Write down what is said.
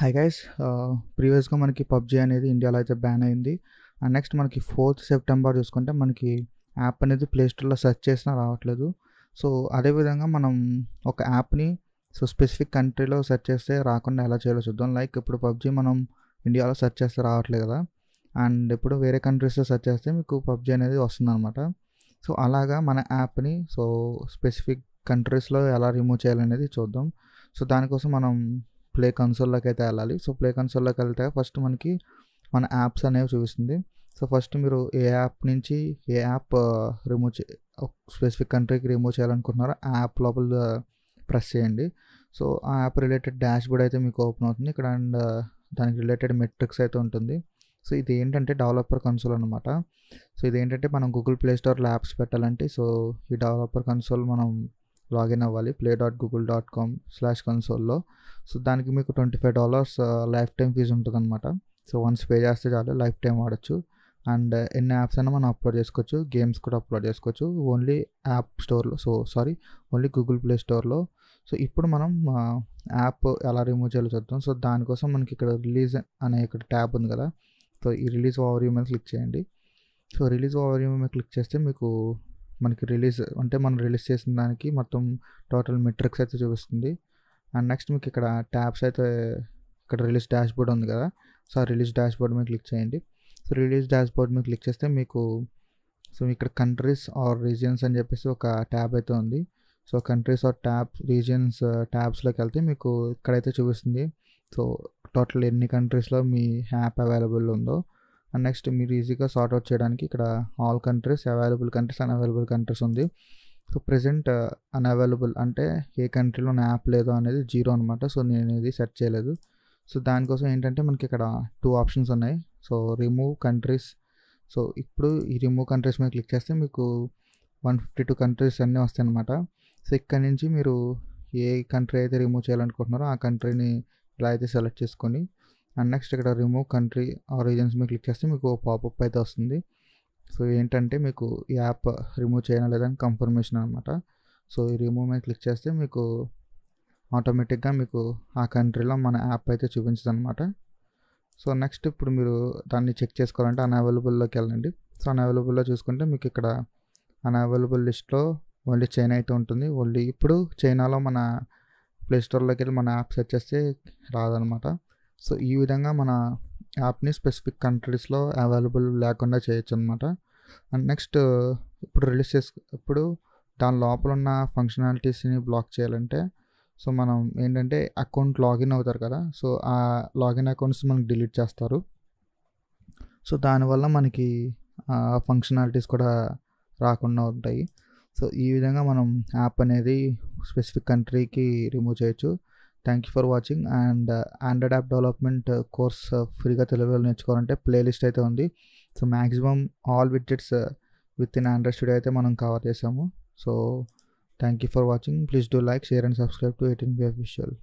hi guys ప్రీవియస్గా మనకి PUBG అనేది ఇండియాలో అయితే బ్యాన్ అయింది అండ్ నెక్స్ట్ మనకి ఫోర్త్ సెప్టెంబర్ చూసుకుంటే మనకి యాప్ అనేది ప్లేస్టోర్లో సెర్చ్ చేసినా రావట్లేదు సో అదేవిధంగా మనం ఒక యాప్ని సో స్పెసిఫిక్ కంట్రీలో సెర్చ్ చేస్తే రాకుండా ఎలా చేయాలో చూద్దాం లైక్ ఇప్పుడు పబ్జి మనం ఇండియాలో సెర్చ్ చేస్తే రావట్లేదు కదా అండ్ ఇప్పుడు వేరే కంట్రీస్లో సెర్చ్ చేస్తే మీకు పబ్జి అనేది వస్తుందన్నమాట సో అలాగా మన యాప్ని సో స్పెసిఫిక్ కంట్రీస్లో ఎలా రిమూవ్ చేయాలనేది చూద్దాం సో దానికోసం మనం ప్లే కన్సోల్లోకి అయితే వెళ్ళాలి సో ప్లే కన్సోల్లోకి వెళ్తే ఫస్ట్ మనకి మన యాప్స్ అనేవి చూపిస్తుంది సో ఫస్ట్ మీరు ఏ యాప్ నుంచి ఏ యాప్ రిమూవ్ చే స్పెసిఫిక్ కంట్రీకి రిమూవ్ చేయాలనుకుంటున్నారో ఆ యాప్ లోపల ప్రెస్ చేయండి సో ఆ యాప్ రిలేటెడ్ డాష్ బోర్డ్ అయితే మీకు ఓపెన్ అవుతుంది ఇక్కడ అండ్ దానికి రిలేటెడ్ మెట్రిక్స్ అయితే ఉంటుంది సో ఇది ఏంటంటే డెవలపర్ కన్సోల్ అనమాట సో ఇది ఏంటంటే మనం గూగుల్ ప్లే స్టోర్లో యాప్స్ పెట్టాలంటే సో ఈ డెవలపర్ కన్సోల్ మనం లాగిన్ అవ్వాలి play dot Google dot com slash కన్సోల్లో సో దానికి మీకు twenty five dollars lifetime fee ఉంటుందన్నమాట సో వన్స్ పే చేస్తే చాలు లైఫ్ టైం వాడచ్చు అండ్ ఎన్ని యాప్స్ అయినా మనం అప్లోడ్ చేసుకోవచ్చు గేమ్స్ కూడా అప్లోడ్ చేసుకోవచ్చు ఓన్లీ యాప్ స్టోర్లో so sorry only Google play స్టోర్లో సో ఇప్పుడు మనం యాప్ uh, ఎలా రిమూవ్ చేయాలో చూద్దాం సో దానికోసం మనకి ఇక్కడ రిలీజ్ అనే ఇక్కడ ట్యాబ్ ఉంది కదా సో ఈ రిలీజ్ ఓవర్ యూ మీద క్లిక్ చేయండి సో రిలీజ్ ఓవర్ యూ మీద క్లిక్ చేస్తే మీకు మనకి రిలీజ్ అంటే మనం రిలీజ్ చేసిన దానికి మొత్తం టోటల్ మెట్రిక్స్ అయితే చూపిస్తుంది అండ్ నెక్స్ట్ మీకు ఇక్కడ ట్యాబ్స్ అయితే ఇక్కడ రిలీజ్ డాష్బోర్డ్ ఉంది కదా సో రిలీజ్ రిలీజ్ డాష్బోర్డ్ మీద క్లిక్ చేయండి సో రిలీజ్ డాష్బోర్డ్ మీద క్లిక్ చేస్తే మీకు సో ఇక్కడ కంట్రీస్ ఆర్ రీజియన్స్ అని చెప్పేసి ఒక ట్యాబ్ అయితే ఉంది so countries or tab regions ట్యాబ్స్లోకి వెళ్తే మీకు ఇక్కడైతే చూపిస్తుంది సో టోటల్ ఎన్ని కంట్రీస్లో మీ యాప్ అవైలబుల్ ఉందో అండ్ నెక్స్ట్ మీరు ఈజీగా సార్ట్ అవుట్ చేయడానికి ఇక్కడ all countries available countries unavailable countries ఉంది సో ప్రజెంట్ అన్అవైలబుల్ uh, అంటే ఏ కంట్రీలో ఉన్న యాప్ లేదో అనేది జీరో అనమాట సో నేను ఇది సెట్ చేయలేదు సో దానికోసం ఏంటంటే మనకి ఇక్కడ టూ ఆప్షన్స్ ఉన్నాయి సో రిమూవ్ కంట్రీస్ సో ఇప్పుడు ఈ రిమూవ్ కంట్రీస్ మీద క్లిక్ చేస్తే మీకు వన్ ఫిఫ్టీ టూ కంట్రీస్ అన్నీ వస్తాయి అన్నమాట సో ఇక్కడ నుంచి మీరు ఏ కంట్రీ అయితే రిమూవ్ చేయాలనుకుంటున్నారో ఆ కంట్రీని ఇలా అయితే సెలెక్ట్ చేసుకొని అండ్ నెక్స్ట్ ఇక్కడ రిమూవ్ కంట్రీ ఆ రీజన్స్ మీరు క్లిక్ చేస్తే మీకు పాపప్ అయితే వస్తుంది సో ఏంటంటే మీకు ఈ యాప్ రిమూవ్ చేయడం లేదని కన్ఫర్మేషన్ అనమాట సో ఈ రిమూవ్ మీద క్లిక్ చేస్తే మీకు ఆటోమేటిక్గా మీకు ఆ కంట్రీలో మన యాప్ అయితే చూపించదు అనమాట సో నెక్స్ట్ ఇప్పుడు మీరు దాన్ని చెక్ చేసుకోవాలంటే అన్అవైలబుల్లోకి వెళ్ళండి సో అన్అవైలబుల్లో చూసుకుంటే మీకు ఇక్కడ అన్అవైలబుల్ లిస్ట్లో ఓన్లీ చైనా అయితే ఉంటుంది ఓన్లీ ఇప్పుడు చైనాలో మన ప్లే స్టోర్లోకి వెళ్ళి మన యాప్ సెర్చ్ చేస్తే రాదనమాట సో ఈ విధంగా మన యాప్ని స్పెసిఫిక్ కంట్రీస్లో అవైలబుల్ లేకుండా చేయొచ్చు అనమాట అండ్ నెక్స్ట్ ఇప్పుడు రిలీజ్ చేసు ఇప్పుడు దాని లోపల ఉన్న ఫంక్షనాలిటీస్ని బ్లాక్ చేయాలంటే సో మనం ఏంటంటే అకౌంట్ లాగిన్ అవుతారు కదా సో ఆ లాగిన్ అకౌంట్స్ మనకి డిలీట్ చేస్తారు సో దానివల్ల మనకి ఫంక్షనాలిటీస్ కూడా రాకుండా ఉంటాయి సో ఈ విధంగా మనం యాప్ అనేది స్పెసిఫిక్ కంట్రీకి రిమూవ్ చేయొచ్చు thank you for watching and android app development course ఫ్రీగా తెలుగులో నేర్చుకోవాలంటే ప్లేలిస్ట్ అయితే ఉంది so maximum all widgets with in android studio అయితే మనం కవర్ చేసాము so thank you for watching please do like share and subscribe to eighteen B official